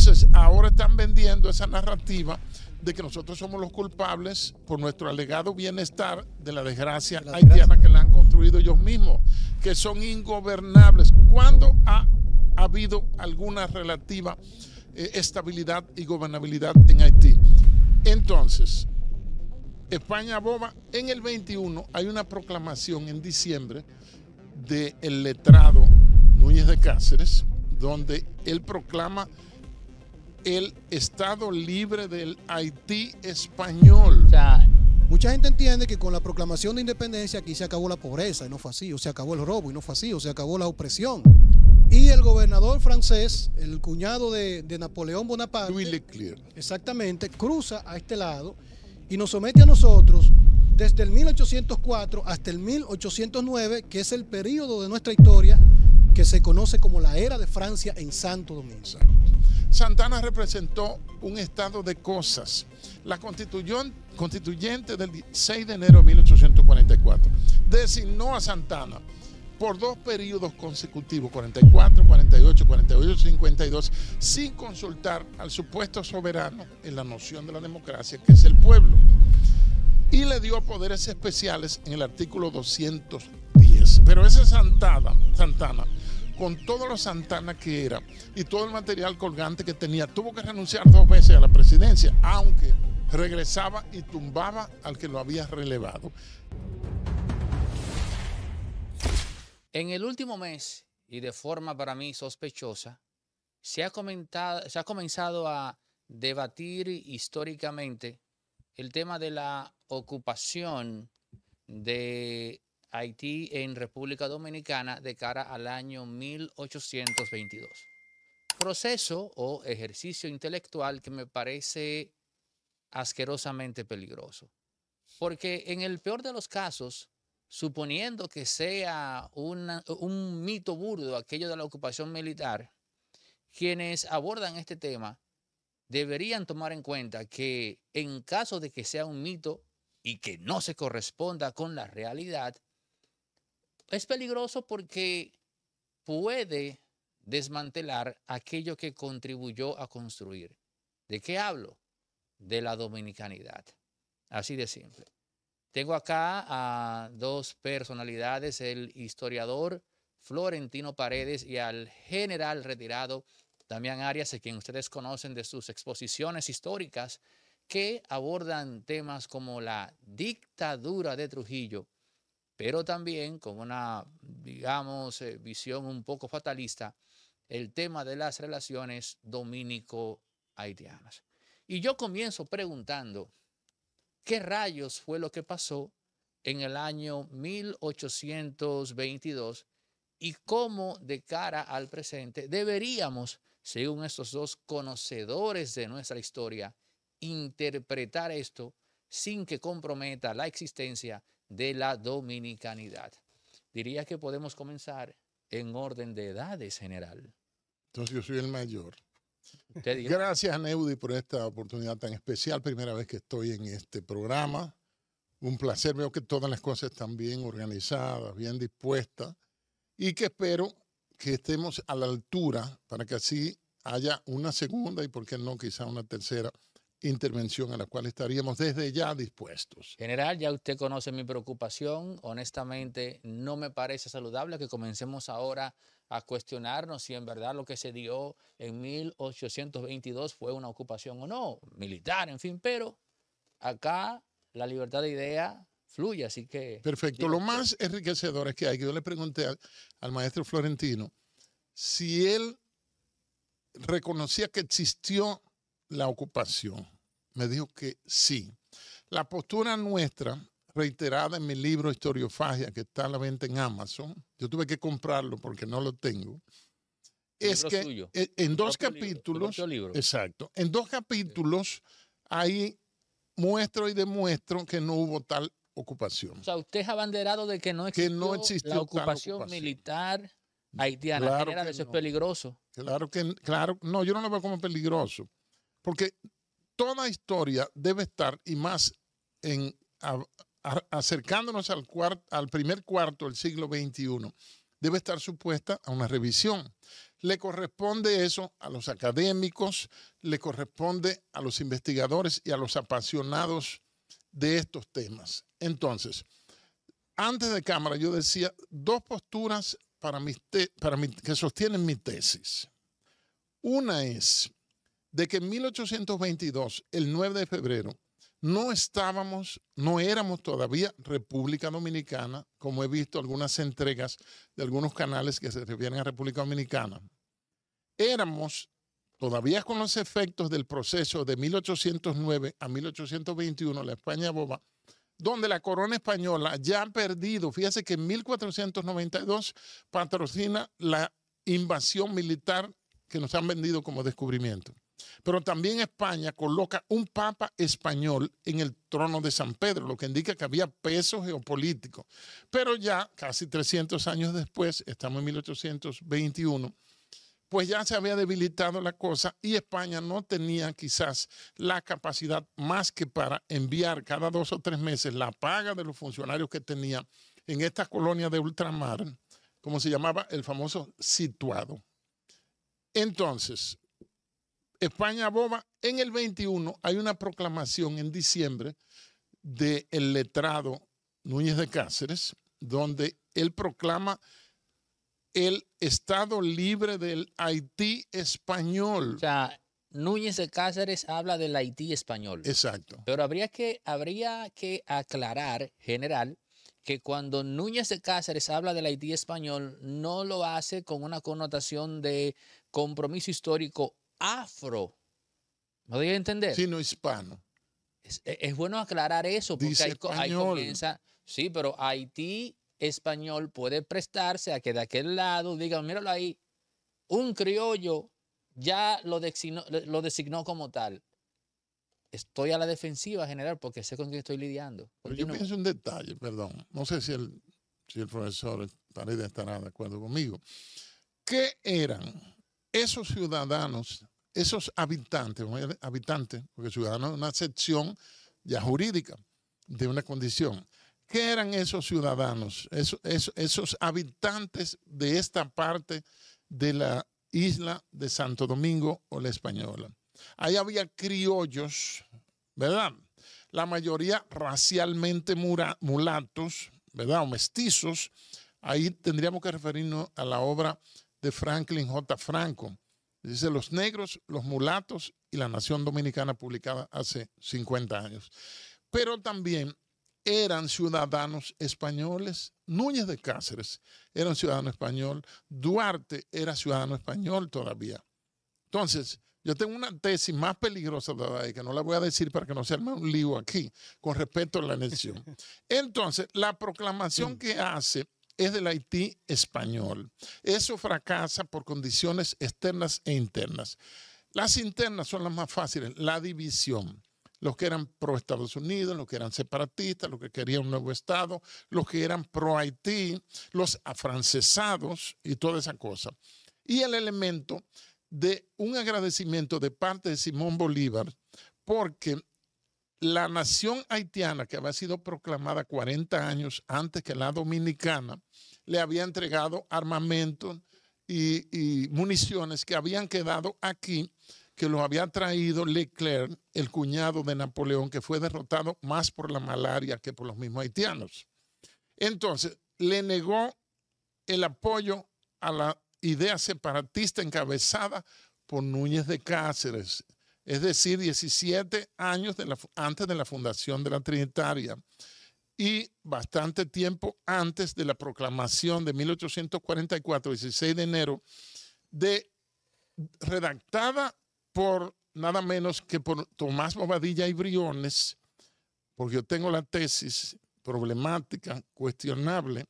Entonces, ahora están vendiendo esa narrativa de que nosotros somos los culpables por nuestro alegado bienestar de la desgracia haitiana que la han construido ellos mismos, que son ingobernables. ¿Cuándo ha habido alguna relativa eh, estabilidad y gobernabilidad en Haití? Entonces, España boba, en el 21 hay una proclamación en diciembre del letrado Núñez de Cáceres, donde él proclama el Estado Libre del Haití español. Mucha gente entiende que con la proclamación de independencia aquí se acabó la pobreza y no fue así, o se acabó el robo y no fue así, o se acabó la opresión. Y el gobernador francés, el cuñado de, Napoleón Bonaparte, exactamente, cruza a este lado y nos somete a nosotros desde el 1804 hasta el 1809, que es el periodo de nuestra historia que se conoce como la era de Francia en Santo Domingo. Santana representó un estado de cosas. La constituyente del 6 de enero de 1844 designó a Santana por dos periodos consecutivos, 44, 48, 48, 52, sin consultar al supuesto soberano en la noción de la democracia, que es el pueblo. Y le dio poderes especiales en el artículo 200 pero esa Santana, Santana, con todos los Santana que era y todo el material colgante que tenía, tuvo que renunciar dos veces a la presidencia, aunque regresaba y tumbaba al que lo había relevado. En el último mes, y de forma para mí sospechosa, se ha comenzado a debatir históricamente el tema de la ocupación de Haití en República Dominicana de cara al año 1822. Proceso o ejercicio intelectual que me parece asquerosamente peligroso. Porque en el peor de los casos, suponiendo que sea un mito burdo aquello de la ocupación militar, quienes abordan este tema deberían tomar en cuenta que en caso de que sea un mito y que no se corresponda con la realidad, es peligroso porque puede desmantelar aquello que contribuyó a construir. ¿De qué hablo? De la dominicanidad. Así de simple. Tengo acá a dos personalidades, el historiador Florentino Paredes y al general retirado Damián Arias, a quien ustedes conocen de sus exposiciones históricas que abordan temas como la dictadura de Trujillo pero también con una, digamos, eh, visión un poco fatalista, el tema de las relaciones dominico-haitianas. Y yo comienzo preguntando, ¿qué rayos fue lo que pasó en el año 1822 y cómo de cara al presente deberíamos, según estos dos conocedores de nuestra historia, interpretar esto sin que comprometa la existencia de la dominicanidad. Diría que podemos comenzar en orden de edades general. Entonces yo soy el mayor. Gracias, Neudi, por esta oportunidad tan especial. Primera vez que estoy en este programa. Un placer. Veo que todas las cosas están bien organizadas, bien dispuestas. Y que espero que estemos a la altura para que así haya una segunda y, por qué no, quizá una tercera intervención a la cual estaríamos desde ya dispuestos. General, ya usted conoce mi preocupación. Honestamente, no me parece saludable que comencemos ahora a cuestionarnos si en verdad lo que se dio en 1822 fue una ocupación o no, militar, en fin, pero acá la libertad de idea fluye, así que... Perfecto, lo más enriquecedor es que hay, que yo le pregunté al maestro Florentino si él reconocía que existió la ocupación? Me dijo que sí. La postura nuestra, reiterada en mi libro Historiofagia, que está a la venta en Amazon, yo tuve que comprarlo porque no lo tengo, es que e, en dos capítulos, libro, exacto, en dos capítulos ahí muestro y demuestro que no hubo tal ocupación. O sea, usted es abanderado de que no existió, la ocupación, militar mm, haitiana. Claro eso es peligroso. Claro que, claro, no, yo no lo veo como peligroso. Porque toda historia debe estar, y más acercándonos al, al primer cuarto del siglo XXI, debe estar supuesta a una revisión. Le corresponde eso a los académicos, le corresponde a los investigadores y a los apasionados de estos temas. Entonces, antes de cámara yo decía dos posturas para, que sostienen mi tesis. Una es de que en 1822, el 9 de febrero, no estábamos, no éramos todavía República Dominicana, como he visto algunas entregas de algunos canales que se refieren a República Dominicana. Éramos, todavía con los efectos del proceso de 1809 a 1821, la España boba, donde la corona española ya ha perdido, fíjese que en 1492 patrocina la invasión militar que nos han vendido como descubrimiento. Pero también España coloca un papa español en el trono de San Pedro, lo que indica que había peso geopolítico. Pero ya casi 300 años después, estamos en 1821, pues ya se había debilitado la cosa y España no tenía quizás la capacidad más que para enviar cada dos o tres meses la paga de los funcionarios que tenía en esta colonia de ultramar, como se llamaba el famoso situado. Entonces, España boba. En el 21 hay una proclamación en diciembre del el letrado Núñez de Cáceres, donde él proclama el Estado libre del Haití español. O sea, Núñez de Cáceres habla del Haití español. Exacto. Pero habría que, habría que aclarar, general, que cuando Núñez de Cáceres habla del Haití español, no lo hace con una connotación de compromiso histórico afro. ¿Me doy entender? Sino hispano. E, es, bueno aclarar eso, porque hay cosas que Sí, pero Haití español puede prestarse a que de aquel lado digan, míralo ahí, un criollo ya lo designó, como tal. Estoy a la defensiva general porque sé con quién estoy lidiando. yo pienso un detalle, perdón. No sé si el, si el profesor Paredes estará de acuerdo conmigo. ¿Qué eran esos ciudadanos, esos habitantes, habitantes, porque ciudadanos es una sección ya jurídica de una condición. ¿Qué eran esos ciudadanos, esos, habitantes de esta parte de la isla de Santo Domingo o la Española? Ahí había criollos, ¿verdad? La mayoría racialmente mulatos, ¿verdad? O mestizos. Ahí tendríamos que referirnos a la obra de Franklin J. Franco. Dice Los Negros, los Mulatos y la Nación Dominicana publicada hace 50 años. Pero también eran ciudadanos españoles. Núñez de Cáceres era un ciudadano español. Duarte era ciudadano español todavía. Entonces, yo tengo una tesis más peligrosa todavía, que no la voy a decir para que no se arme un lío aquí, con respecto a la elección. Entonces, la proclamación que hace es del Haití español. Eso fracasa por condiciones externas e internas. Las internas son las más fáciles, la división. Los que eran pro Estados Unidos, los que eran separatistas, los que querían un nuevo Estado, los que eran pro Haití, los afrancesados y toda esa cosa. Y el elemento de un agradecimiento de parte de Simón Bolívar porque la nación haitiana, que había sido proclamada 40 años antes que la dominicana, le había entregado armamento y, municiones que habían quedado aquí, que los había traído Leclerc, el cuñado de Napoleón, que fue derrotado más por la malaria que por los mismos haitianos. Entonces, le negó el apoyo a la idea separatista encabezada por Núñez de Cáceres, es decir, 17 años antes de la fundación de la Trinitaria y bastante tiempo antes de la proclamación de 1844, 16 de enero, de, redactada por nada menos que por Tomás Bobadilla y Briones, porque yo tengo la tesis problemática, cuestionable,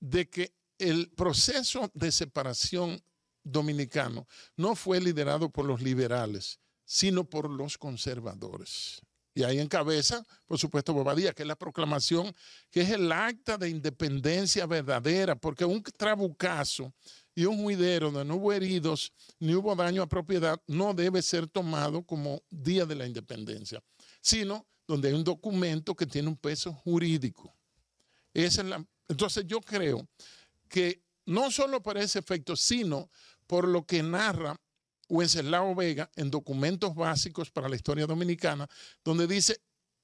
de que el proceso de separación dominicano no fue liderado por los liberales, sino por los conservadores. Y ahí encabeza, por supuesto, Bobadilla, que es la proclamación, que es el acta de independencia verdadera, porque un trabucazo y un juidero donde no hubo heridos ni hubo daño a propiedad no debe ser tomado como día de la independencia, sino donde hay un documento que tiene un peso jurídico. entonces yo creo que no solo para ese efecto, sino por lo que narra Wenceslao Vega en Documentos Básicos para la Historia Dominicana, donde dice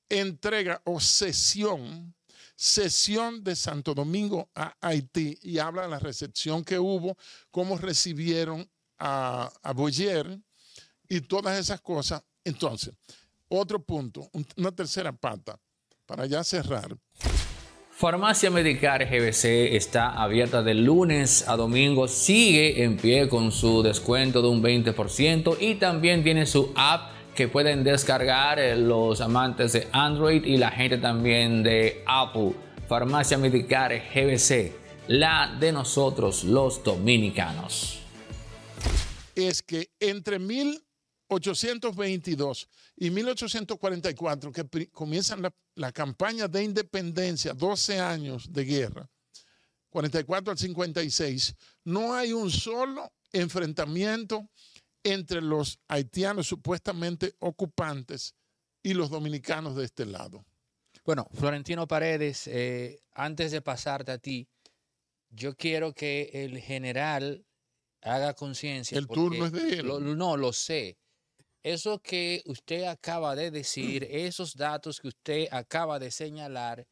entrega o sesión, sesión de Santo Domingo a Haití y habla de la recepción que hubo, cómo recibieron a Boyer y todas esas cosas. Entonces, otro punto, una tercera pata, para ya cerrar. Farmacia Medicar GBC está abierta de lunes a domingo, sigue en pie con su descuento de un 20% y también tiene su app que pueden descargar eh, los amantes de Android y la gente también de Apple. Farmacia Medicar GBC, la de nosotros los dominicanos. Es que entre mil 1822 y 1844, que comienzan la, campaña de independencia, 12 años de guerra, 44 al 56, no hay un solo enfrentamiento entre los haitianos supuestamente ocupantes y los dominicanos de este lado. Bueno, Florentino Paredes, eh, antes de pasarte a ti, yo quiero que el general haga conciencia. El turno es de él. no, lo sé. Eso que usted acaba de decir, esos datos que usted acaba de señalar,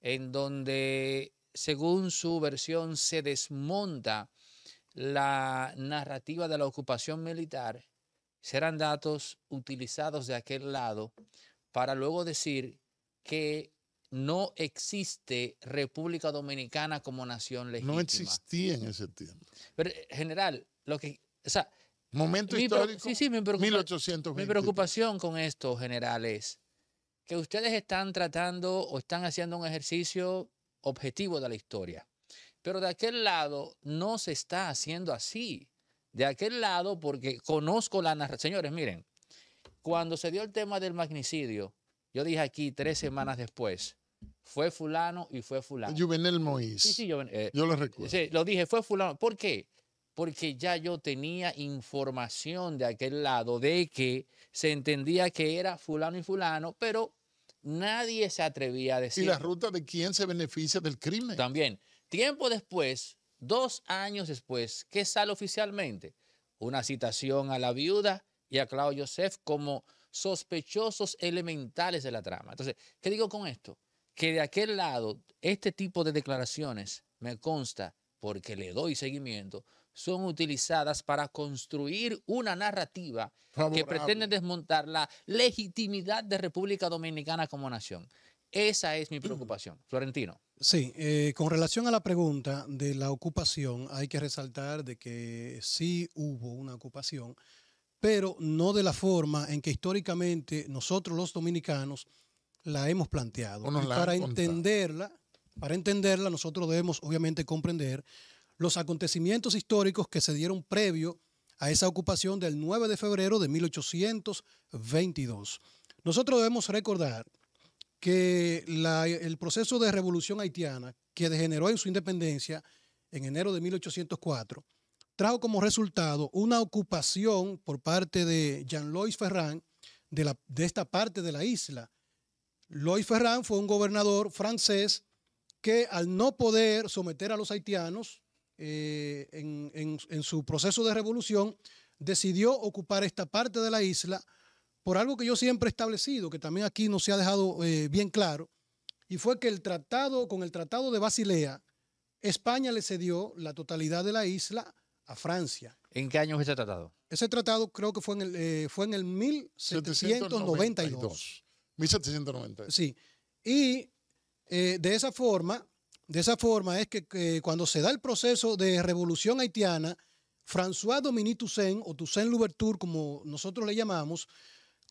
en donde, según su versión, se desmonta la narrativa de la ocupación militar, serán datos utilizados de aquel lado para luego decir que no existe República Dominicana como nación legítima. No existía en ese tiempo. Pero, eh, general, lo que, o sea, Momento histórico. Sí, mi, preocupación con esto, general, es que ustedes están tratando o están haciendo un ejercicio objetivo de la historia. Pero de aquel lado no se está haciendo así. De aquel lado, porque conozco la narración. Señores, miren, cuando se dio el tema del magnicidio, yo dije aquí tres semanas después, fue fulano y fue fulano. Juvenel Moïse. Sí, sí, eh, yo lo recuerdo. Sí, lo dije, fue fulano. ¿Por qué? porque ya yo tenía información de aquel lado de que se entendía que era fulano y fulano, pero nadie se atrevía a decir. ¿Y la ruta de quién se beneficia del crimen? También. Tiempo después, dos años después, ¿qué sale oficialmente? Una citación a la viuda y a Claudio Joseph como sospechosos elementales de la trama. Entonces, ¿qué digo con esto? Que de aquel lado, este tipo de declaraciones me consta porque le doy seguimiento, son utilizadas para construir una narrativa que pretende desmontar la legitimidad de República Dominicana como nación. Esa es mi preocupación. Florentino. Sí, eh, con relación a la pregunta de la ocupación, hay que resaltar de que sí hubo una ocupación, pero no de la forma en que históricamente nosotros los dominicanos la hemos planteado. para entenderla, para entenderla nosotros debemos obviamente comprender los acontecimientos históricos que se dieron previo a esa ocupación del 9 de febrero de 1822. Nosotros debemos recordar que el proceso de revolución haitiana, que degeneró en su independencia en enero de 1804, trajo como resultado una ocupación por parte de Jean-Louis Ferrand de, de esta parte de la isla. Louis Ferrand fue un gobernador francés que al no poder someter a los haitianos, eh, en, su proceso de revolución, decidió ocupar esta parte de la isla por algo que yo siempre he establecido, que también aquí no se ha dejado eh, bien claro, y fue que el tratado, con el tratado de Basilea, España le cedió la totalidad de la isla a Francia. ¿En qué año es ese tratado? Ese tratado creo que fue en el, eh, fue en el 1792. 1792. Sí. Y de esa forma, de esa forma es que, cuando se da el proceso de revolución haitiana, François Dominique Toussaint, o Toussaint Louverture, como nosotros le llamamos,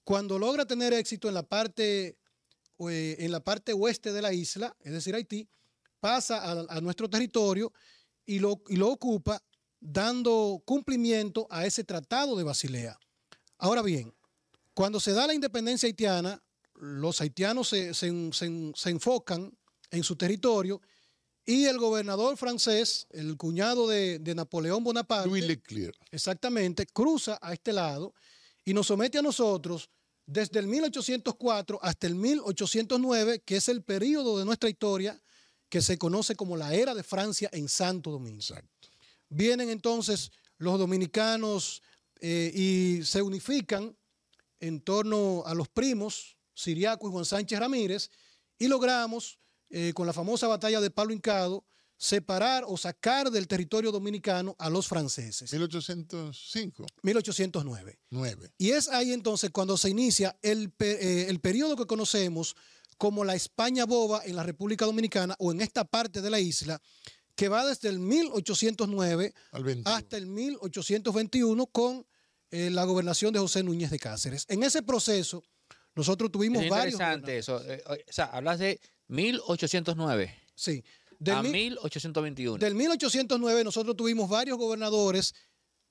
cuando logra tener éxito en la parte, eh, en la parte oeste de la isla, es decir, Haití, pasa a, nuestro territorio y lo, lo ocupa dando cumplimiento a ese tratado de Basilea. Ahora bien, cuando se da la independencia haitiana, los haitianos se enfocan en su territorio y el gobernador francés, el cuñado de, Napoleón Bonaparte, exactamente, cruza a este lado y nos somete a nosotros desde el 1804 hasta el 1809, que es el periodo de nuestra historia que se conoce como la era de Francia en Santo Domingo. Vienen entonces los dominicanos eh, y se unifican en torno a los primos, Siriaco y Juan Sánchez Ramírez, y logramos eh, con la famosa batalla de Palo Hincado, separar o sacar del territorio dominicano a los franceses. 1805. 1809. Y es ahí entonces cuando se inicia eh, el, periodo que conocemos como la España boba en la República Dominicana o en esta parte de la isla, que va desde el 1809 hasta el 1821 con eh, la gobernación de José Núñez de Cáceres. En ese proceso, nosotros tuvimos es varios. Interesante eso. o sea, hablas de 1809. Sí. a 1821. Del 1809 nosotros tuvimos varios gobernadores,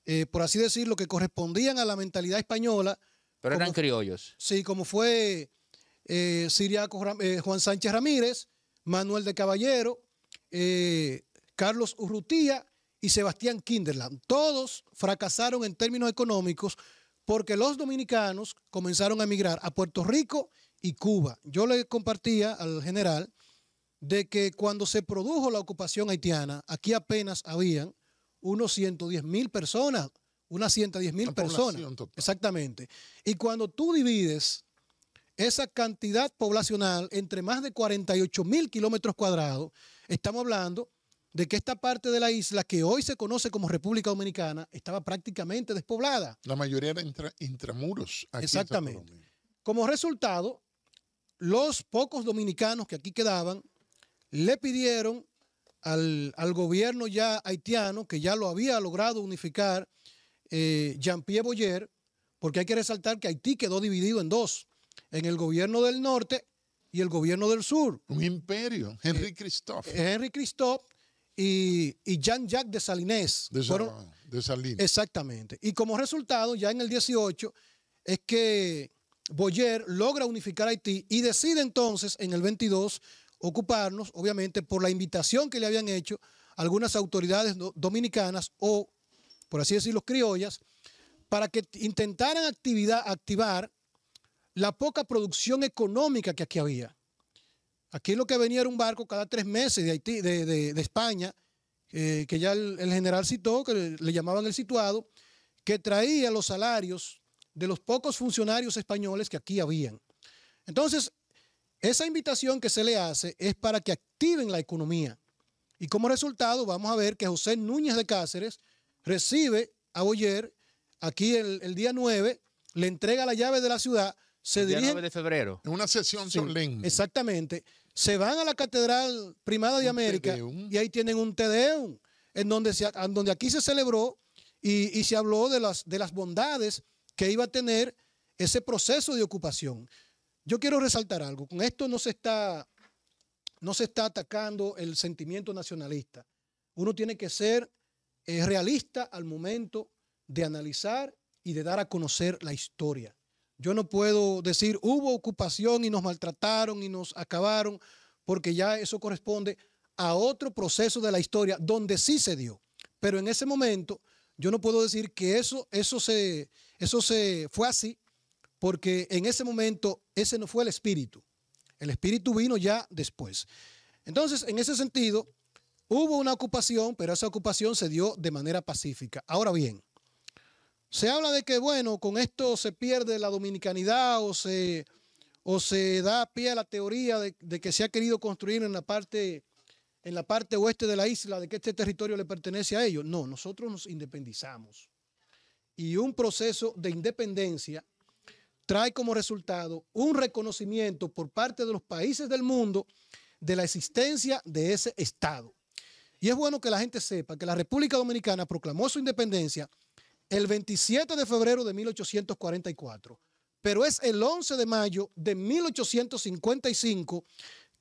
eh, por así decirlo, que correspondían a la mentalidad española. Pero eran criollos. Sí, como fue eh, Siriaco, eh, Juan Sánchez Ramírez, Manuel de Caballero, Carlos Urrutía y Sebastián Kinderland. Todos fracasaron en términos económicos porque los dominicanos comenzaron a emigrar a Puerto Rico y Cuba. Yo le compartía al general de que cuando se produjo la ocupación haitiana, aquí apenas habían unos 110 mil personas, unas 110 mil personas. Exactamente. Y cuando tú divides esa cantidad poblacional entre más de 48 mil kilómetros cuadrados, estamos hablando de que esta parte de la isla que hoy se conoce como República Dominicana estaba prácticamente despoblada. La mayoría era intramuros. Exactamente. Como resultado, los pocos dominicanos que aquí quedaban le pidieron al, gobierno ya haitiano, que ya lo había logrado unificar, eh, Jean-Pierre Boyer, porque hay que resaltar que Haití quedó dividido en dos, en el gobierno del norte y el gobierno del sur. Un imperio, eh, Henry Christophe. Eh, Henry Christophe y, Jean-Jacques Salinés. De, Salines. Exactamente. Y como resultado, ya en el 18, es que Boyer logra unificar Haití y decide entonces en el 22 ocuparnos, obviamente, por la invitación que le habían hecho algunas autoridades dominicanas o, por así decirlo, criollas, para que intentaran activar la poca producción económica que aquí había. Aquí lo que venía era un barco cada tres meses de, España, eh, que ya el general citó, que le llamaban el situado, que traía los salarios de los pocos funcionarios españoles que aquí habían. Entonces, esa invitación que se le hace es para que activen la economía. Y como resultado, vamos a ver que José Núñez de Cáceres recibe a Boyer aquí el, día 9, le entrega la llave de la ciudad, se el día 9 de febrero. En una sesión solemne. Exactamente. Se van a la Catedral Primada de América y ahí tienen un Tedeum, en donde, donde aquí se celebró y, se habló de las, de las bondades que iba a tener ese proceso de ocupación. Yo quiero resaltar algo, con esto no se está, no se está atacando el sentimiento nacionalista. Uno tiene que ser eh, realista al momento de analizar y de dar a conocer la historia. Yo no puedo decir hubo ocupación y nos maltrataron y nos acabaron, porque ya eso corresponde a otro proceso de la historia donde sí se dio. Pero en ese momento yo no puedo decir que eso, eso, se, eso se fue así, porque en ese momento ese no fue el espíritu. El espíritu vino ya después. Entonces, en ese sentido, hubo una ocupación, pero esa ocupación se dio de manera pacífica. Ahora bien, se habla de que, bueno, con esto se pierde la dominicanidad o se, o se da pie a la teoría de, de que se ha querido construir en la parte en la parte oeste de la isla, de que este territorio le pertenece a ellos. No, nosotros nos independizamos. Y un proceso de independencia trae como resultado un reconocimiento por parte de los países del mundo de la existencia de ese Estado. Y es bueno que la gente sepa que la República Dominicana proclamó su independencia el 27 de febrero de 1844, pero es el 11 de mayo de 1855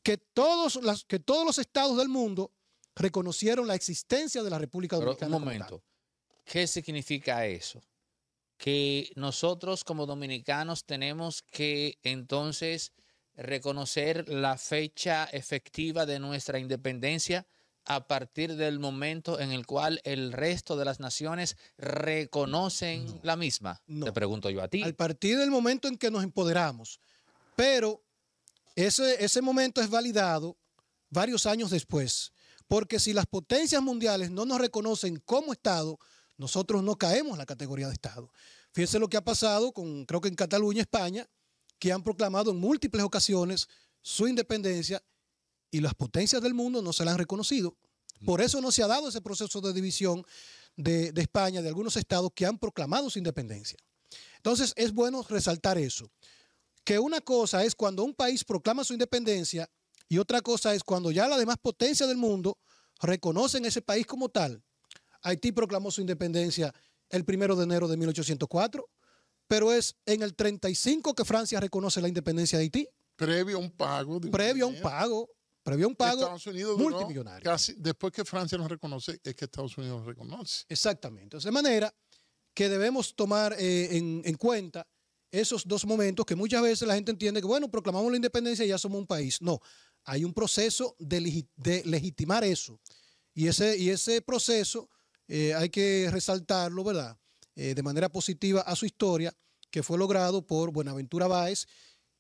que todos, las, que todos los estados del mundo reconocieron la existencia de la República Dominicana. momento, ¿qué significa eso? Que nosotros como dominicanos tenemos que entonces reconocer la fecha efectiva de nuestra independencia a partir del momento en el cual el resto de las naciones reconocen la misma? No. Te pregunto yo a ti. A partir del momento en que nos empoderamos. Pero ese, momento es validado varios años después, porque si las potencias mundiales no nos reconocen como Estado, nosotros no caemos en la categoría de Estado. Fíjense lo que ha pasado con, creo que en Cataluña, España, que han proclamado en múltiples ocasiones su independencia y las potencias del mundo no se la han reconocido. Por eso no se ha dado ese proceso de división de España, de algunos estados que han proclamado su independencia. Entonces, es bueno resaltar eso que una cosa es cuando un país proclama su independencia y otra cosa es cuando ya las demás potencias del mundo reconocen ese país como tal. Haití proclamó su independencia el primero de enero de 1804, pero es en el 35 que Francia reconoce la independencia de Haití. Previo a un pago. previo a un pago. Previo a un pago multimillonario. después que Francia nos reconoce, es que Estados Unidos nos reconoce. Exactamente. De manera que debemos tomar eh, en cuenta esos dos momentos que muchas veces la gente entiende que, bueno, proclamamos la independencia y ya somos un país. No, hay un proceso de, legitimar eso. Y ese, y ese proceso eh, hay que resaltarlo, ¿verdad? Eh, de manera positiva a su historia, que fue logrado por Buenaventura Báez.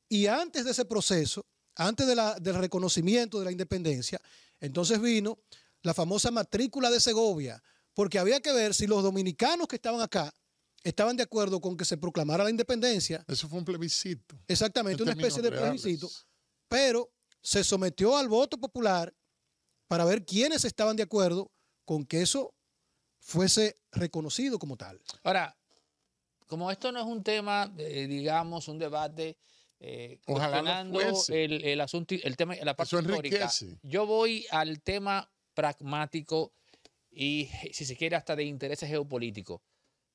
Y antes de ese proceso, antes del reconocimiento de la independencia, entonces vino la famosa matrícula de Segovia, porque había que ver si los dominicanos que estaban acá estaban de acuerdo con que se proclamara la independencia. Eso fue un plebiscito. Exactamente, una especie de plebiscito. Pero se sometió al voto popular para ver quiénes estaban de acuerdo con que eso fuese reconocido como tal. Ahora, como esto no es un tema, digamos, un debate eh, el, asunto, el tema, la parte histórica. Yo voy al tema pragmático y, si se quiere, hasta de intereses geopolíticos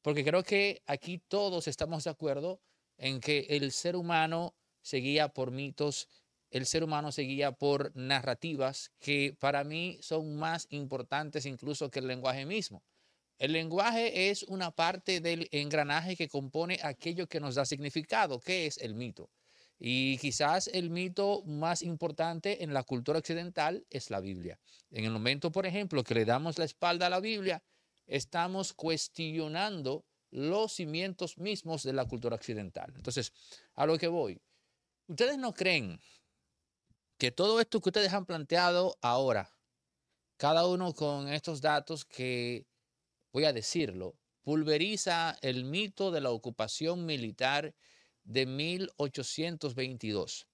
porque creo que aquí todos estamos de acuerdo en que el ser humano seguía por mitos, el ser humano seguía por narrativas que para mí son más importantes incluso que el lenguaje mismo. El lenguaje es una parte del engranaje que compone aquello que nos da significado, que es el mito. Y quizás el mito más importante en la cultura occidental es la Biblia. En el momento, por ejemplo, que le damos la espalda a la Biblia, estamos cuestionando los cimientos mismos de la cultura occidental. Entonces, a lo que voy, ¿ustedes no creen que todo esto que ustedes han planteado ahora, cada uno con estos datos que, voy a decirlo, pulveriza el mito de la ocupación militar de 1822,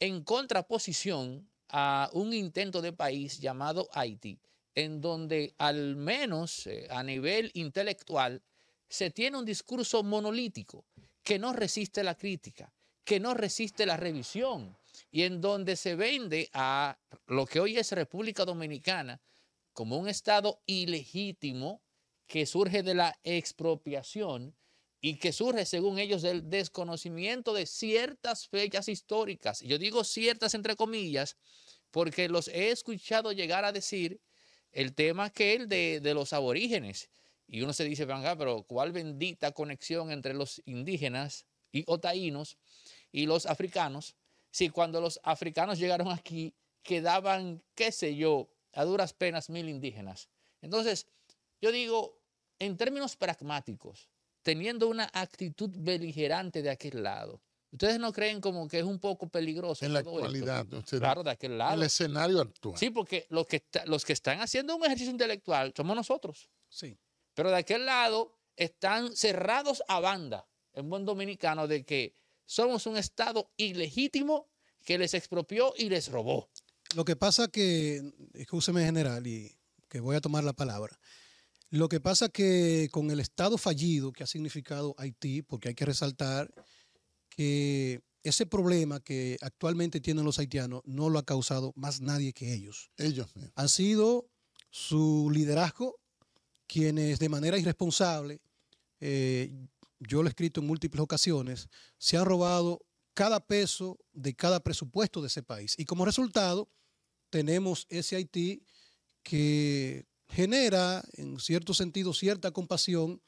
en contraposición a un intento de país llamado Haití, en donde al menos eh, a nivel intelectual se tiene un discurso monolítico que no resiste la crítica, que no resiste la revisión y en donde se vende a lo que hoy es República Dominicana como un Estado ilegítimo que surge de la expropiación y que surge, según ellos, del desconocimiento de ciertas fechas históricas. Yo digo ciertas entre comillas porque los he escuchado llegar a decir el tema que el de, de los aborígenes. Y uno se dice, venga, pero ¿cuál bendita conexión entre los indígenas y otaínos y los africanos? Si cuando los africanos llegaron aquí quedaban, qué sé yo, a duras penas mil indígenas. Entonces, yo digo, en términos pragmáticos, teniendo una actitud beligerante de aquel lado, ¿Ustedes no creen como que es un poco peligroso? En la actualidad. Claro, de aquel lado. el escenario actual. Sí, porque los que, los que están haciendo un ejercicio intelectual somos nosotros. Sí. Pero de aquel lado están cerrados a banda, en buen dominicano, de que somos un Estado ilegítimo que les expropió y les robó. Lo que pasa que, escúcheme general, y que voy a tomar la palabra. Lo que pasa que con el Estado fallido que ha significado Haití, porque hay que resaltar que ese problema que actualmente tienen los haitianos no lo ha causado más nadie que ellos. Ellos. Han sido su liderazgo quienes de manera irresponsable, eh, yo lo he escrito en múltiples ocasiones, se han robado cada peso de cada presupuesto de ese país. Y como resultado, tenemos ese Haití que genera, en cierto sentido, cierta compasión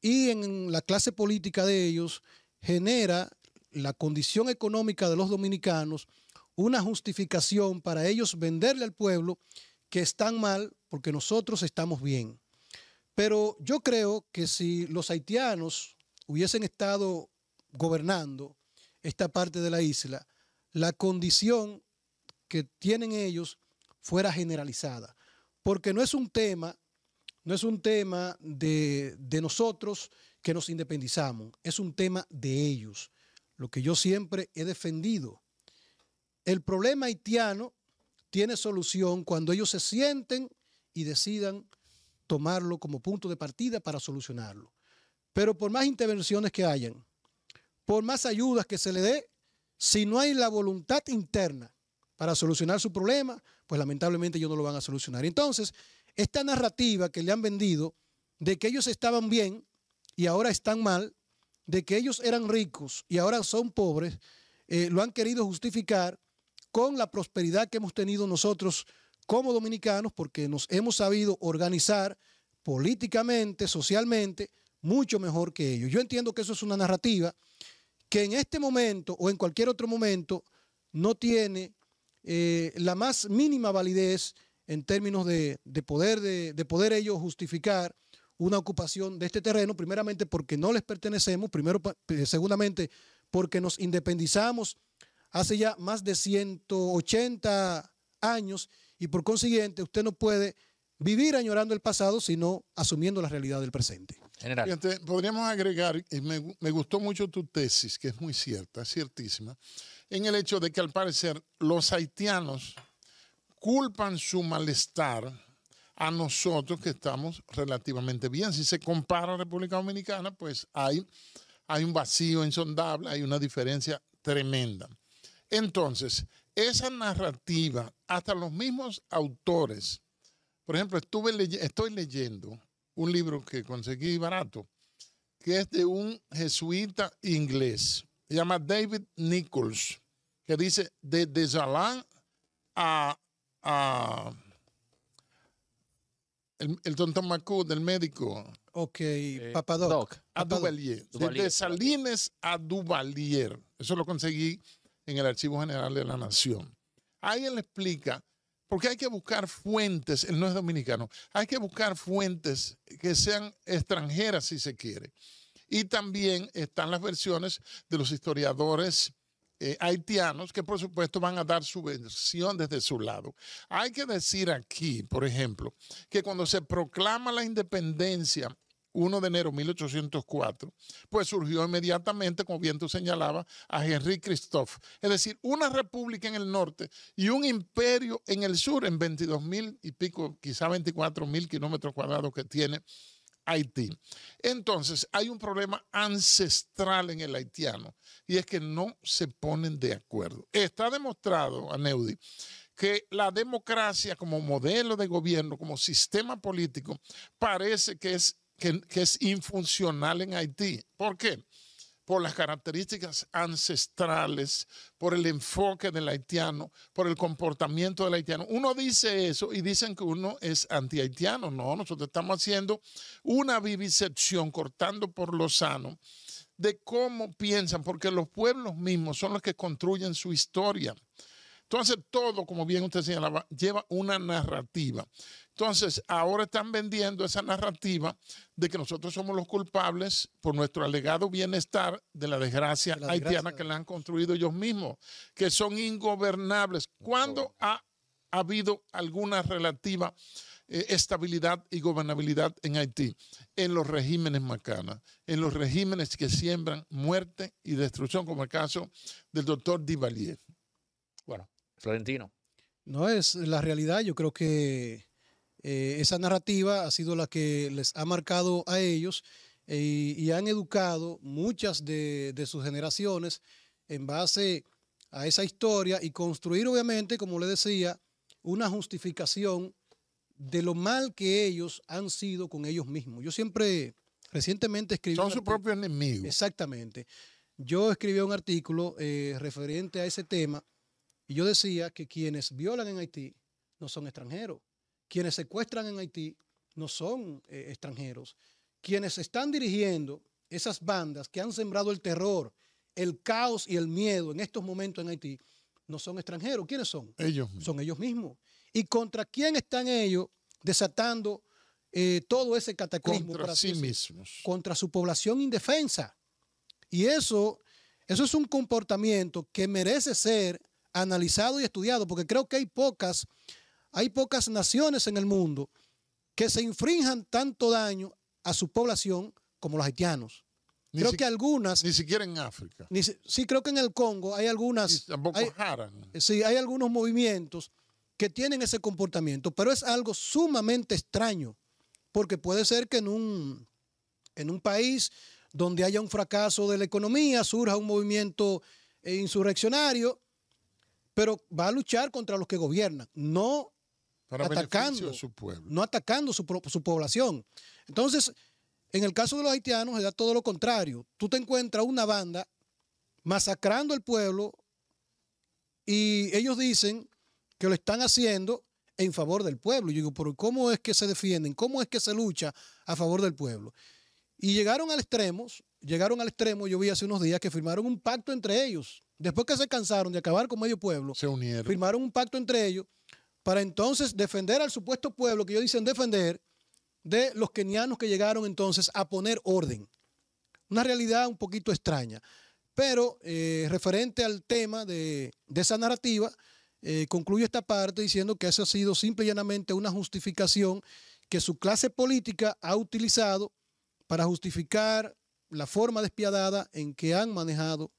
y en la clase política de ellos genera la condición económica de los dominicanos una justificación para ellos venderle al pueblo que están mal porque nosotros estamos bien. Pero yo creo que si los haitianos hubiesen estado gobernando esta parte de la isla, la condición que tienen ellos fuera generalizada. Porque no es un tema no es un tema de, nosotros que nos independizamos, es un tema de ellos, lo que yo siempre he defendido. El problema haitiano tiene solución cuando ellos se sienten y decidan tomarlo como punto de partida para solucionarlo. Pero por más intervenciones que hayan, por más ayudas que se le dé, si no hay la voluntad interna para solucionar su problema, pues lamentablemente ellos no lo van a solucionar. Entonces, esta narrativa que le han vendido de que ellos estaban bien y ahora están mal, de que ellos eran ricos y ahora son pobres, eh, lo han querido justificar con la prosperidad que hemos tenido nosotros como dominicanos, porque nos hemos sabido organizar políticamente, socialmente, mucho mejor que ellos. Yo entiendo que eso es una narrativa que en este momento o en cualquier otro momento no tiene eh, la más mínima validez en términos de, poder, de, poder ellos justificar una ocupación de este terreno, primeramente porque no les pertenecemos, primero, eh, segundamente porque nos independizamos hace ya más de 180 años y por consiguiente usted no puede vivir añorando el pasado, sino asumiendo la realidad del presente. General. podríamos agregar, me, me, gustó mucho tu tesis, que es muy cierta, ciertísima, en el hecho de que al parecer los haitianos culpan su malestar a nosotros que estamos relativamente bien. Si se compara a República Dominicana, pues hay, hay un vacío insondable, hay una diferencia tremenda. Entonces, esa narrativa, hasta los mismos autores, por ejemplo, estuve estoy leyendo un libro que conseguí barato, que es de un jesuita inglés, se llama David Nichols, que dice, de Desalán a el, el del médico. Ok, eh, Papadoc. A Duvalier. Desde Salines a Duvalier. Eso lo conseguí en el Archivo General de la Nación. Ahí él explica, porque hay que buscar fuentes, él no es dominicano, hay que buscar fuentes que sean extranjeras si se quiere. Y también están las versiones de los historiadores eh, haitianos que por supuesto van a dar subvención desde su lado. Hay que decir aquí, por ejemplo, que cuando se proclama la independencia 1 de enero de 1804, pues surgió inmediatamente, como bien tú señalabas, a Henry Christophe. Es decir, una república en el norte y un imperio en el sur, en 22 mil y pico, quizá 24 mil kilómetros cuadrados que tiene Haití. Entonces, hay un problema ancestral en el haitiano y es que no se ponen de acuerdo. Está demostrado, Aneudi, que la democracia como modelo de gobierno, como sistema político, parece que es, que es infuncional en Haití. ¿Por qué? por las características ancestrales, por el enfoque del haitiano, por el comportamiento del haitiano. Uno dice eso y dicen que uno es anti-haitiano. No, nosotros estamos haciendo una vivisección, cortando por lo sano, de cómo piensan, porque los pueblos mismos son los que construyen su historia. Entonces todo, como bien usted señalaba, lleva una narrativa. Entonces ahora están vendiendo esa narrativa de que nosotros somos los culpables por nuestro alegado bienestar de la desgracia, haitiana que la han construido ellos mismos, que son ingobernables. ¿Cuándo ha habido alguna relativa eh, estabilidad y gobernabilidad en Haití? En los regímenes macanas, en los regímenes que siembran muerte y destrucción, como el caso del doctor Divalier. Bueno, Florentino. No es la realidad, yo creo que eh, esa narrativa ha sido la que les ha marcado a ellos eh, y han educado muchas de, sus generaciones en base a esa historia y construir obviamente, como le decía, una justificación de lo mal que ellos han sido con ellos mismos. Yo siempre, recientemente escribí... Son su propio enemigo. Exactamente. Yo escribí un artículo eh, referente a ese tema yo decía que quienes violan en Haití no son extranjeros, quienes secuestran en Haití no son eh, extranjeros, quienes están dirigiendo esas bandas que han sembrado el terror, el caos y el miedo en estos momentos en Haití, no son extranjeros. ¿Quiénes son? Ellos. Son ellos mismos. ¿Y contra quién están ellos desatando eh, todo ese cataclismo? Contra sí mismos. Contra su población indefensa. Y eso, eso es un comportamiento que merece ser analizado y estudiado, porque creo que hay pocas, hay pocas naciones en el mundo que se infrinjan tanto daño a su población como los haitianos. Ni creo que algunas. Ni siquiera en África. sí, creo que en el Congo hay algunas. hay, Sí, hay algunos movimientos que tienen ese comportamiento, pero es algo sumamente extraño, porque puede ser que en un, en un país donde haya un fracaso de la economía surja un movimiento eh, insurreccionario pero va a luchar contra los que gobiernan, no atacando su pueblo. No atacando su, su, población. Entonces, en el caso de los haitianos, es todo lo contrario. Tú te encuentras una banda masacrando al pueblo y ellos dicen que lo están haciendo en favor del pueblo. Yo digo, pero ¿cómo es que se defienden? ¿Cómo es que se lucha a favor del pueblo? Y llegaron al extremo, llegaron al extremo, yo vi hace unos días que firmaron un pacto entre ellos Después que se cansaron de acabar con medio pueblo, se unieron. Firmaron un pacto entre ellos para entonces defender al supuesto pueblo que ellos dicen defender de los kenianos que llegaron entonces a poner orden. Una realidad un poquito extraña. Pero eh, referente al tema de, esa narrativa, concluye eh, concluyo esta parte diciendo que eso ha sido simple y llanamente una justificación que su clase política ha utilizado para justificar la forma despiadada en que han manejado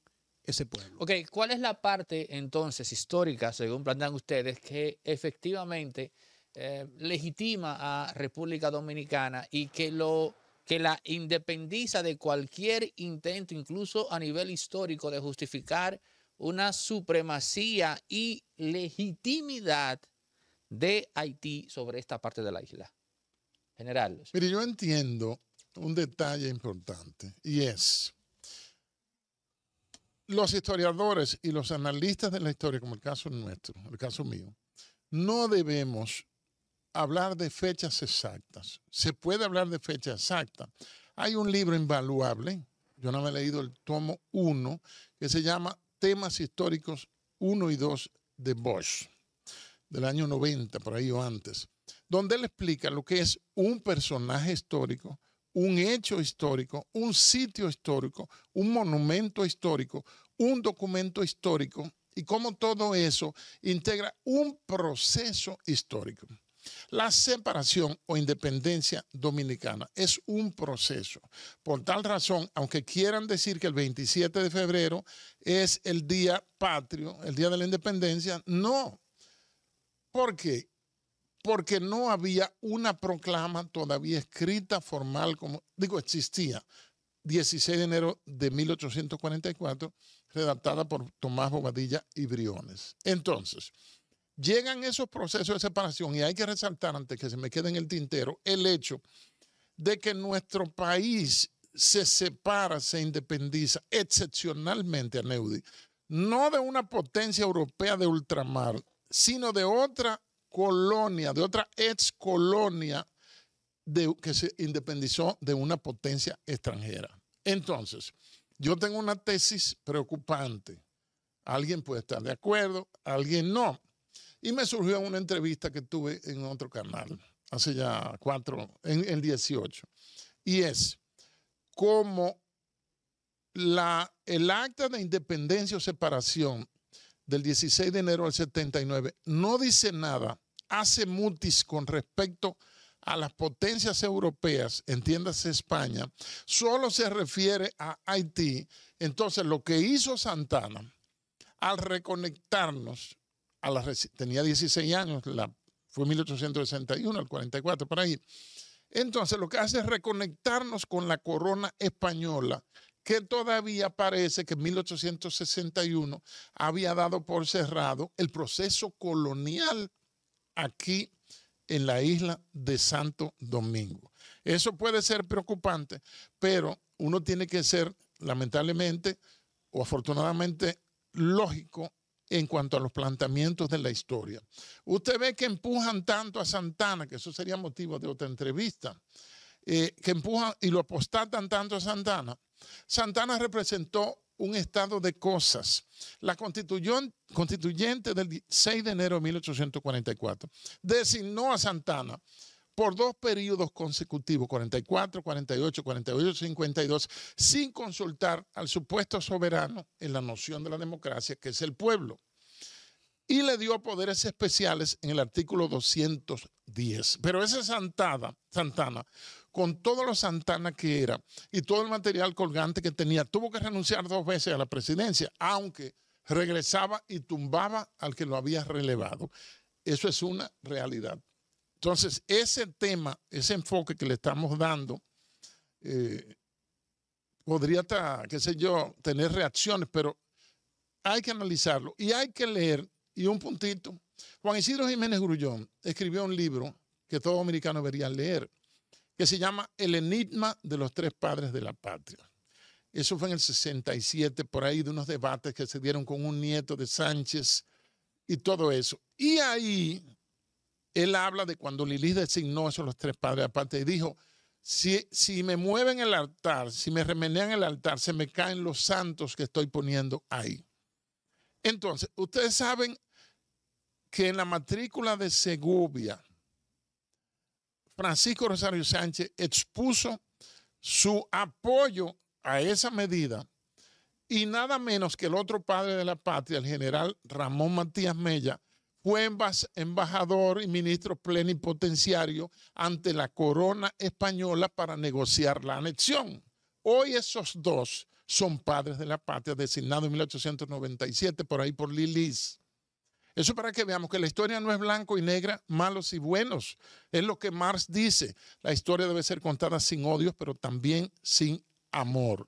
ese pueblo. Ok, ¿cuál es la parte entonces histórica, según plantean ustedes, que efectivamente eh, legitima a República Dominicana y que lo que la independiza de cualquier intento, incluso a nivel histórico, de justificar una supremacía y legitimidad de Haití sobre esta parte de la isla? General. Mire, yo entiendo un detalle importante y es los historiadores y los analistas de la historia, como el caso nuestro, el caso mío, no debemos hablar de fechas exactas. Se puede hablar de fechas exactas. Hay un libro invaluable, yo no me he leído el tomo 1, que se llama Temas Históricos 1 y 2 de Bosch, del año 90, por ahí o antes, donde él explica lo que es un personaje histórico, un hecho histórico, un sitio histórico, un monumento histórico, un documento histórico y cómo todo eso integra un proceso histórico. La separación o independencia dominicana es un proceso. Por tal razón, aunque quieran decir que el 27 de febrero es el día patrio, el día de la independencia, no. Porque porque no había una proclama todavía escrita formal, como digo, existía. 16 de enero de 1844, redactada por Tomás Bobadilla y Briones. Entonces, llegan esos procesos de separación y hay que resaltar, antes que se me quede en el tintero, el hecho de que nuestro país se separa, se independiza excepcionalmente a Neudi, no de una potencia europea de ultramar, sino de otra colonia, de otra ex colonia que se independizó de una potencia extranjera. Entonces, yo tengo una tesis preocupante. Alguien puede estar de acuerdo, alguien no. Y me surgió una entrevista que tuve en otro canal, hace ya cuatro, en el 18. Y es como la, el acta de independencia o separación del 16 de enero al 79 no dice nada hace Mutis con respecto a las potencias europeas, entiéndase España, solo se refiere a Haití. Entonces, lo que hizo Santana al reconectarnos a la tenía 16 años, la, fue 1861 al 44 por ahí. Entonces, lo que hace es reconectarnos con la corona española, que todavía parece que en 1861 había dado por cerrado el proceso colonial aquí en la isla de Santo Domingo. Eso puede ser preocupante, pero uno tiene que ser, lamentablemente o afortunadamente, lógico en cuanto a los planteamientos de la historia. Usted ve que empujan tanto a Santana, que eso sería motivo de otra entrevista, eh, que empujan y lo apostatan tanto a Santana. Santana representó un estado de cosas. La constituyente del 6 de enero de 1844 designó a Santana por dos periodos consecutivos, 44, 48, 48, 52, sin consultar al supuesto soberano en la noción de la democracia, que es el pueblo y le dio poderes especiales en el artículo 210. Pero ese Santana, Santana, con todo lo Santana que era y todo el material colgante que tenía, tuvo que renunciar dos veces a la presidencia, aunque regresaba y tumbaba al que lo había relevado. Eso es una realidad. Entonces, ese tema, ese enfoque que le estamos dando, eh, podría, qué sé yo, tener reacciones, pero hay que analizarlo y hay que leer y un puntito. Juan Isidro Jiménez Grullón escribió un libro que todo dominicano debería leer, que se llama El enigma de los tres padres de la patria. Eso fue en el 67, por ahí, de unos debates que se dieron con un nieto de Sánchez y todo eso. Y ahí él habla de cuando Lili designó esos los tres padres aparte y dijo, si, si me mueven el altar, si me remenean el altar, se me caen los santos que estoy poniendo ahí. Entonces, ustedes saben que en la matrícula de Segovia, Francisco Rosario Sánchez expuso su apoyo a esa medida y nada menos que el otro padre de la patria, el general Ramón Matías Mella, fue embajador y ministro plenipotenciario ante la corona española para negociar la anexión. Hoy esos dos son padres de la patria, designados en 1897 por ahí por Lilis. Eso para que veamos que la historia no es blanco y negra, malos y buenos. Es lo que Marx dice. La historia debe ser contada sin odios, pero también sin amor.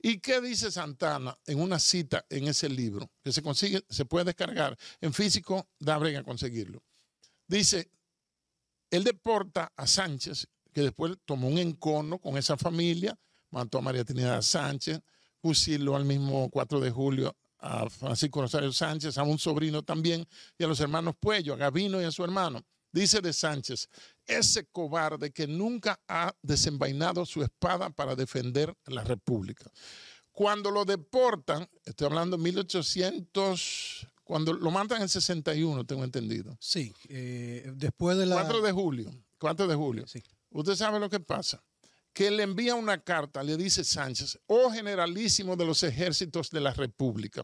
¿Y qué dice Santana en una cita en ese libro? Que se consigue, se puede descargar. En físico, da a conseguirlo. Dice, él deporta a Sánchez, que después tomó un encono con esa familia, mató a María Trinidad Sánchez, fusiló al mismo 4 de julio a Francisco Rosario Sánchez, a un sobrino también, y a los hermanos Puello, a Gavino y a su hermano. Dice de Sánchez, ese cobarde que nunca ha desenvainado su espada para defender la República. Cuando lo deportan, estoy hablando de 1800, cuando lo mandan en 61, tengo entendido. Sí, eh, después de la... 4 de julio, 4 de julio. Sí. Usted sabe lo que pasa que le envía una carta, le dice Sánchez, oh generalísimo de los ejércitos de la República,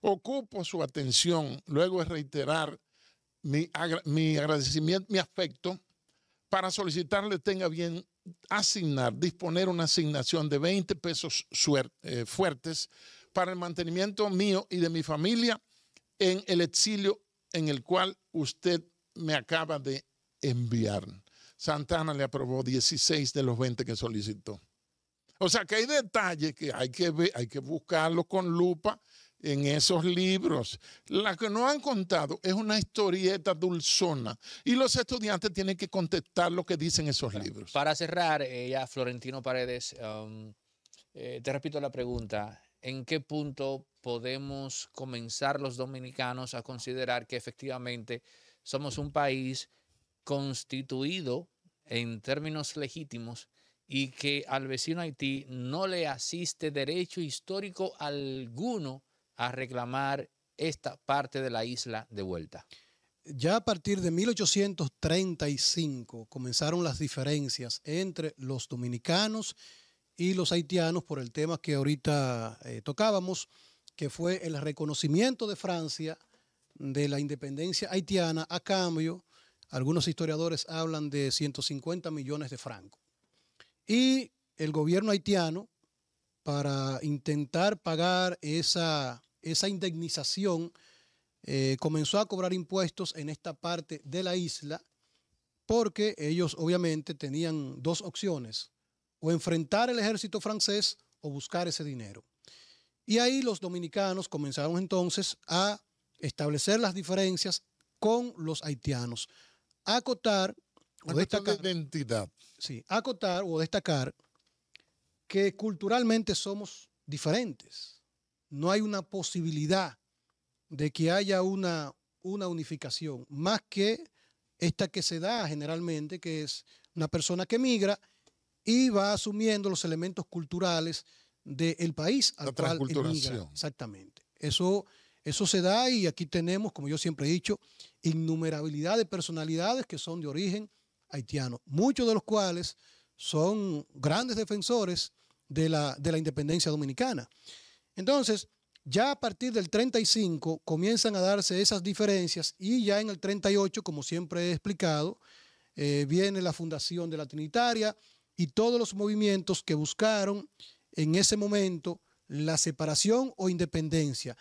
Ocupo su atención, luego es reiterar mi, agradecimiento, mi afecto, para solicitarle tenga bien asignar, disponer una asignación de 20 pesos eh, fuertes para el mantenimiento mío y de mi familia en el exilio en el cual usted me acaba de enviar. Santana le aprobó 16 de los 20 que solicitó. O sea que hay detalles que hay que, ver, hay que buscarlo con lupa en esos libros. La que no han contado es una historieta dulzona y los estudiantes tienen que contestar lo que dicen esos libros. Para cerrar, Florentino Paredes, um, eh, te repito la pregunta, ¿en qué punto podemos comenzar los dominicanos a considerar que efectivamente somos un país constituido en términos legítimos y que al vecino Haití no le asiste derecho histórico alguno a reclamar esta parte de la isla de vuelta? Ya a partir de 1835 comenzaron las diferencias entre los dominicanos y los haitianos por el tema que ahorita eh, tocábamos, que fue el reconocimiento de Francia de la independencia haitiana a cambio, algunos historiadores hablan de 150 millones de francos. Y el gobierno haitiano, para intentar pagar esa esa indemnización eh, comenzó a cobrar impuestos en esta parte de la isla porque ellos obviamente tenían dos opciones, o enfrentar el ejército francés o buscar ese dinero. Y ahí los dominicanos comenzaron entonces a establecer las diferencias con los haitianos, acotar identidad. Sí, acotar o destacar que culturalmente somos diferentes no hay una posibilidad de que haya una, una unificación, más que esta que se da generalmente, que es una persona que migra y va asumiendo los elementos culturales del a país al La cual Exactamente. Eso, eso se da y aquí tenemos, como yo siempre he dicho, innumerabilidad de personalidades que son de origen haitiano, muchos de los cuales son grandes defensores de la, de la independencia dominicana. Entonces, ya a partir del 35 comienzan a darse esas diferencias y ya en el 38, como siempre he explicado, eh, viene la fundación de la Trinitaria y todos los movimientos que buscaron en ese momento la separación o independencia.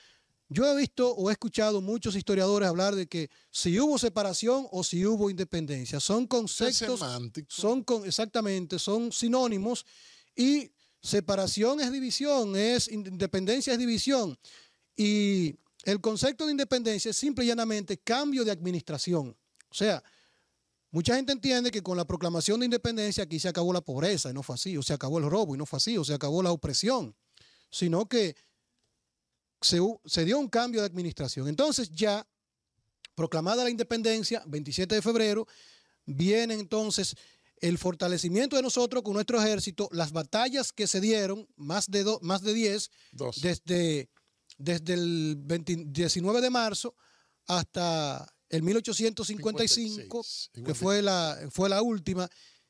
Yo he visto o he escuchado muchos historiadores hablar de que si hubo separación o si hubo independencia. Son conceptos. Son exactamente, son sinónimos y Separación es división, es independencia es división. Y el concepto de independencia es simple y llanamente cambio de administración. O sea, mucha gente entiende que con la proclamación de independencia aquí se acabó la pobreza y no fue así, o se acabó el robo y no fue así, o se acabó la opresión, sino que se, se dio un cambio de administración. Entonces ya proclamada la independencia, 27 de febrero, viene entonces el fortalecimiento de nosotros con nuestro ejército, las batallas que se dieron, más de, más de 10, desde, desde el 19 de marzo hasta el 1855, que fue la, fue la última,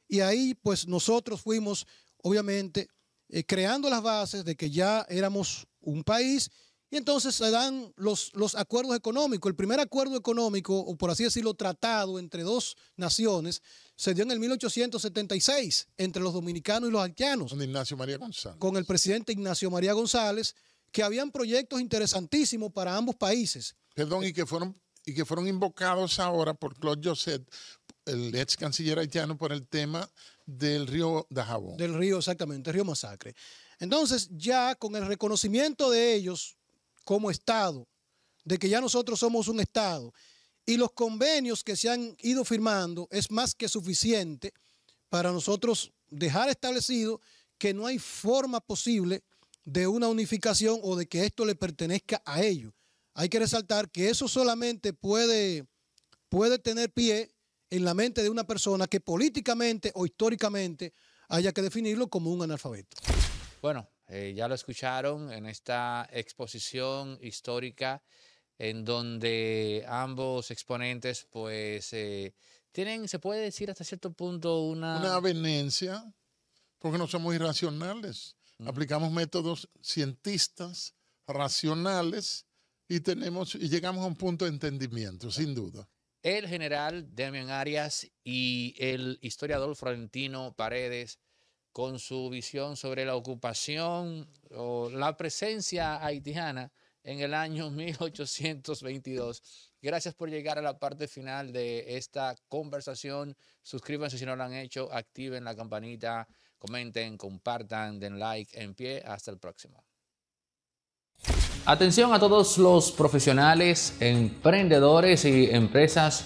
y ahí pues nosotros fuimos, obviamente, eh, creando las bases de que ya éramos un país y entonces se dan los, acuerdos económicos. El primer acuerdo económico, o por así decirlo, tratado entre dos naciones, se dio en el 1876 entre los dominicanos y los haitianos. Con Ignacio María González. Con el presidente Ignacio María González, que habían proyectos interesantísimos para ambos países. Perdón, y que fueron, y que fueron invocados ahora por Claude Joseph, el ex canciller haitiano, por el tema del río Dajabón. Del río, exactamente, el río Masacre. Entonces, ya con el reconocimiento de ellos como Estado, de que ya nosotros somos un Estado. Y los convenios que se han ido firmando es más que suficiente para nosotros dejar establecido que no hay forma posible de una unificación o de que esto le pertenezca a ellos. Hay que resaltar que eso solamente puede, puede tener pie en la mente de una persona que políticamente o históricamente haya que definirlo como un analfabeto. Bueno, eh, ya lo escucharon en esta exposición histórica en donde ambos exponentes pues eh, tienen, se puede decir hasta cierto punto una... Una venencia, porque no somos irracionales. Mm. Aplicamos métodos cientistas, racionales, y, tenemos, y llegamos a un punto de entendimiento, eh, sin duda. El general Demian Arias y el historiador Florentino Paredes con su visión sobre la ocupación o la presencia haitiana en el año 1822. Gracias por llegar a la parte final de esta conversación. Suscríbanse si no lo han hecho, activen la campanita, comenten, compartan, den like en pie. Hasta el próximo. Atención a todos los profesionales, emprendedores y empresas